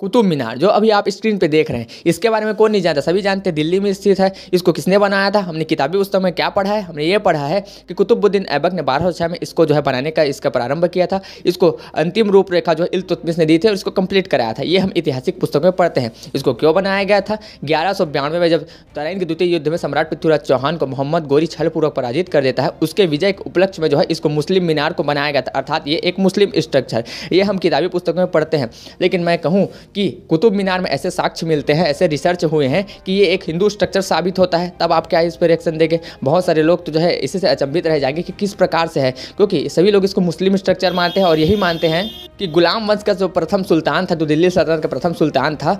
कुतुब मीनार जो अभी आप स्क्रीन पे देख रहे हैं इसके बारे में कौन नहीं जानता सभी जानते हैं दिल्ली में स्थित है इसको किसने बनाया था हमने किताबी पुस्तक में क्या पढ़ा है हमने ये पढ़ा है कि कुतुबुद्दीन ऐबक ने बारह सौ में इसको जो है बनाने का इसका प्रारंभ किया था इसको अंतिम रूपरेखा जो है इलतुतमिस ने दी थी और इसको कंप्लीट कराया था ये हम ऐतिहासिक पुस्तक में पढ़ते हैं इसको क्यों बनाया गया था ग्यारह में जब तराइन के द्वितीय युद्ध में सम्राट पृथ्वीराज चौहान को मोहम्मद गोरी छलपूर्वक पराजित कर देता है उसके विजय के उपलक्ष्य में जो है इसको मुस्लिम मीनार को बनाया गया था अर्थात ये एक मुस्लिम स्ट्रक्चर ये हम किताबी पुस्तकों में पढ़ते हैं लेकिन मैं कहूँ कि कुतुब मीनार में ऐसे साक्ष्य मिलते हैं ऐसे रिसर्च हुए हैं कि ये एक हिंदू स्ट्रक्चर साबित होता है तब आप क्या इस पर रिएक्शन देंगे बहुत सारे लोग तो जो है इसी से अचंभित रह जाएंगे कि किस प्रकार से है क्योंकि सभी लोग इसको मुस्लिम स्ट्रक्चर मानते हैं और यही मानते हैं कि गुलाम वंश का जो प्रथम सुल्तान था जो दिल्ली सल्तनत का प्रथम सुल्तान था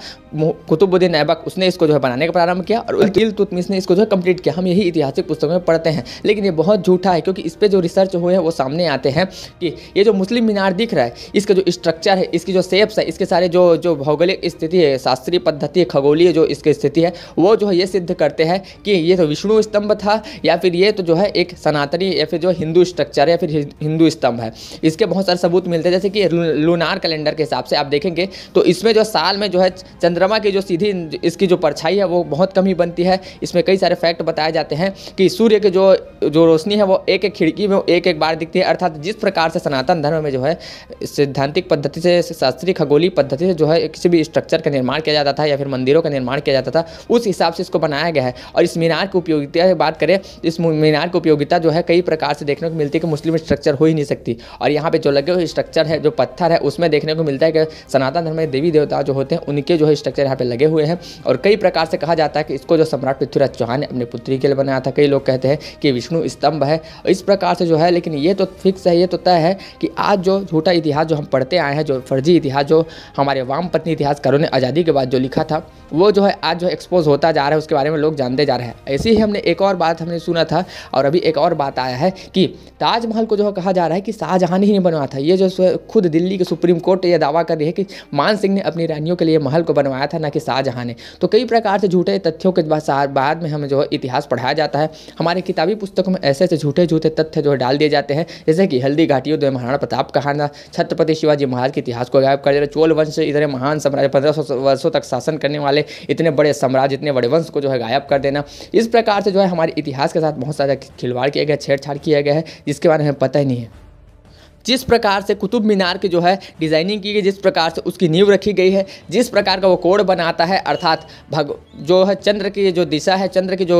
कुतुबुद्दीन ऐबक उसने इसको जो है बनाने का प्रारंभ किया और दिल तुतमिस ने इसको जो है कंप्लीट किया हम यही ऐतिहासिक पुस्तकों में पढ़ते हैं लेकिन ये बहुत झूठा है क्योंकि इस पर जो रिसर्च हुए हैं वो सामने आते हैं कि ये जो मुस्लिम मीनार दिख रहा है इसका जो स्ट्रक्चर है इसकी जो सेप्स है इसके सारे जो जो भौगोलिक स्थिति है शास्त्रीय पद्धति खगोलीय जो इसकी स्थिति है वो जो है ये सिद्ध करते हैं कि ये तो विष्णु स्तंभ था या फिर ये तो जो है एक सनातनी या फिर जो हिंदू स्ट्रक्चर या फिर हिंदू स्तंभ है इसके बहुत सारे सबूत मिलते हैं जैसे कि लूनार कैलेंडर के हिसाब से आप देखेंगे तो इसमें जो साल में जो है चंद्रमा की जो सीधी इसकी जो परछाई है वो बहुत कम ही बनती है इसमें कई सारे फैक्ट बताए जाते हैं कि सूर्य की जो जो रोशनी है वो एक एक खिड़की में एक एक बार दिखती है अर्थात जिस प्रकार से सनातन धर्म में जो है सिद्धांतिक पद्धति से शास्त्रीय खगोलीय पद्धति से जो है किसी भी स्ट्रक्चर का निर्माण किया जाता था या फिर मंदिरों का निर्माण किया जाता था उस हिसाब से इसको बनाया गया है और इस मीनार की उपयोगिता की बात करें इस मीनार की उपयोगिता जो है कई प्रकार से देखने को मिलती है कि मुस्लिम स्ट्रक्चर हो ही नहीं सकती और यहाँ पर जो लगे हुए स्ट्रक्चर है जो पत्थर है उसमें देखने को मिलता है कि सनातन धर्म में देवी देवता जो होते हैं उनके जो है स्ट्रक्चर यहाँ पर लगे हुए हैं और कई प्रकार से कहा जाता है कि इसको जो सम्राट पृथ्वीराज चौहान ने अपने पुत्री के लिए बनाया था कई लोग कहते हैं कि विष्णु स्तंभ है इस प्रकार से जो है लेकिन ये तो फिक्स है ये तो तय है कि आज जो झूठा इतिहास जो हम पढ़ते आए हैं जो फर्जी इतिहास जो हमारे वाम पत्नी इतिहासकारों ने आज़ादी के बाद जो लिखा था वो जो है आज जो एक्सपोज होता जा रहा है उसके बारे में लोग जानते जा रहे हैं ऐसे ही हमने एक और बात हमने सुना था और अभी एक और बात आया है कि ताजमहल को जो कहा जा रहा है कि शाहजहां ही नहीं बनवाया था ये जो खुद दिल्ली के सुप्रीम कोर्ट यह दावा कर रही है कि मान सिंह ने अपनी रानियों के लिए महल को बनवाया था ना कि शाहजहां ने तो कई प्रकार से झूठे तथ्यों के बाद में हमें जो है इतिहास पढ़ाया जाता है हमारे किताबी पुस्तकों में ऐसे ऐसे झूठे झूठे तथ्य जो डाल दिए जाते हैं जैसे कि हल्दी घाटियों द्वे महाराणा प्रताप कहाना छत्रपति शिवाजी महाराज के इतिहास को गायब कर दे रहे चोल वंश इधर महान साम्राज्य पंद्रह वर्षों तक शासन करने वाले इतने बड़े साम्राज्य इतने बड़े वंश को जो है गायब कर देना इस प्रकार से जो है हमारे इतिहास के साथ बहुत सारा खिलवाड़ किया गया छेड़छाड़ किया गया है जिसके बारे में पता ही नहीं है जिस प्रकार से कुतुब मीनार की जो है डिज़ाइनिंग की गई जिस प्रकार से उसकी नींव रखी गई है जिस प्रकार का वो कोड बनाता है अर्थात भग जो है चंद्र की जो दिशा है चंद्र की जो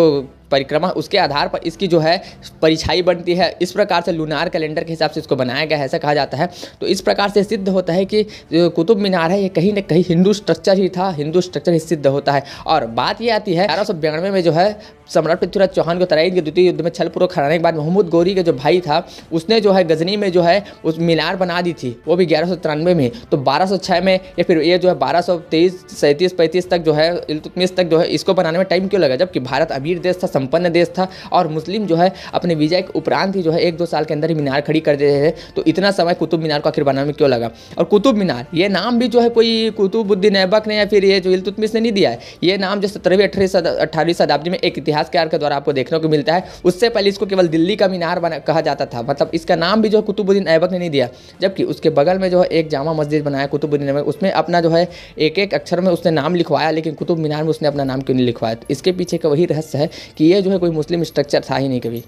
परिक्रमा उसके आधार पर इसकी जो है परिछाई बनती है इस प्रकार से लूनार कैलेंडर के हिसाब से इसको बनाया गया है ऐसा कहा जाता है तो इस प्रकार से सिद्ध होता है कि जो कुतुब मीनार है ये कहीं ना कहीं हिंदू स्ट्रक्चर ही था हिंदू स्ट्रक्चर ही सिद्ध होता है और बात ये आती है अठारह में जो है सम्राट पृथ्वीराज चौहान को तराई के द्वितीय युद्ध में छलपुर खड़ाने के बाद मोहम्मद गौरी के जो भाई था उसने जो है गजनी में जो है उस मीनार बना दी थी वो भी ग्यारह में तो बारह में या फिर ये जो है बारह सौ तेईस तक जो है इलतुतमिस तक जो है इसको बनाने में टाइम क्यों लगा जबकि भारत अमीर देश था संपन्न देश था और मुस्लिम जो है अपने विजय के उपरांत ही जो है एक दो साल के अंदर ही मीनार खड़ी कर देते थे तो इतना समय कुतुब मीनार को आखिर बनाने में क्यों लगा और कुतुब मीनार ये नाम भी जो है कोई कुतुबुद्दीन ऐबक ने या फिर ये जो इलतुतमिस ने नहीं दिया है ये नाम जो सत्रहवीं अठारहवीं अठारहवीं शताब्दी में एक इतिहासकार के द्वारा आपको देखने को मिलता है उससे पहले इसको केवल दिल्ली का मीनार बना कहा जाता था मतलब इसका नाम भी जो है कुतुबुद्दीन ऐबक ने नहीं दिया जबकि उसके बगल में जो है एक जामा मस्जिद बनाया कुतुबुद्दीन ऐबक उसमें अपना जो है एक एक अक्षर में उसने नाम लिखवाया लेकिन कुतुब मीनार में उसने अपना नाम क्यों नहीं लिखवाया तो इसके पीछे का वही रहस्य है कि ये जो है कोई मुस्लिम स्ट्रक्चर था ही नहीं कभी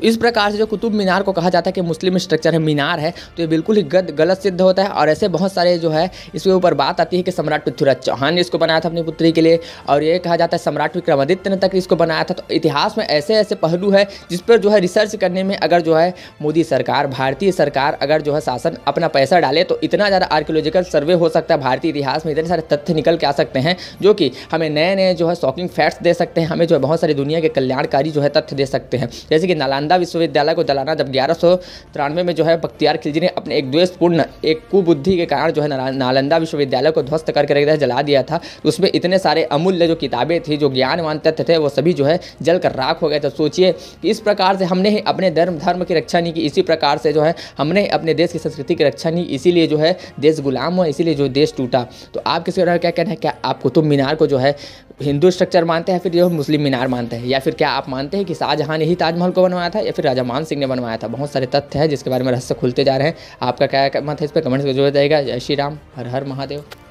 तो इस प्रकार से जो कुतुब मीनार को कहा जाता है कि मुस्लिम स्ट्रक्चर है मीनार है तो ये बिल्कुल ही गलत सिद्ध होता है और ऐसे बहुत सारे जो है इसके ऊपर बात आती है कि सम्राट पृथ्वीराज चौहान ने इसको बनाया था अपनी पुत्री के लिए और ये कहा जाता है सम्राट विक्रमादित्य ने तक इसको बनाया था तो इतिहास में ऐसे ऐसे पहलू है जिस पर जो है रिसर्च करने में अगर जो है मोदी सरकार भारतीय सरकार अगर जो है शासन अपना पैसा डाले तो इतना ज़्यादा आर्कियोलॉजिकल सर्वे हो सकता है भारतीय इतिहास में इतने सारे तथ्य निकल के आ सकते हैं जो कि हमें नए नए जो है शॉकिंग फैक्ट्स दे सकते हैं हमें जो है बहुत सारी दुनिया के कल्याणकारी जो है तथ्य दे सकते हैं जैसे कि नालंदा नालंदा विश्वविद्यालय को जलाना जब ग्यारह में जो है बख्तियार खिलजी ने अपने एक द्वेषपूर्ण एक कुबुद्धि के कारण जो है नालंदा विश्वविद्यालय को ध्वस्त करके कर जला दिया था उसमें इतने सारे अमूल्य जो किताबें थी जो ज्ञानवान तथ्य थे वो सभी जो है जल कर राख हो गए थे सोचिए कि इस प्रकार से हमने ही अपने धर्म धर्म की रक्षा नहीं की इसी प्रकार से जो है हमने अपने देश की संस्कृति की रक्षा नहीं इसीलिए जो है देश गुलाम हुआ इसीलिए जो देश टूटा तो आप किसी और क्या कहना है क्या आप कुतुब मीनार को जो है हिंदू स्ट्रक्चर मानते हैं फिर जो मुस्लिम मीनार मानते हैं या फिर क्या आप मानते हैं कि शाहजहाँ ने ही ताजमहल को बनवाया था था या फिर राजा मान सिंह ने बनवाया था बहुत सारे तथ्य है जिसके बारे में रहस्य खुलते जा रहे हैं आपका क्या मत है इस पर कमेंट्स में जोड़ जाएगा जय श्री राम हर हर महादेव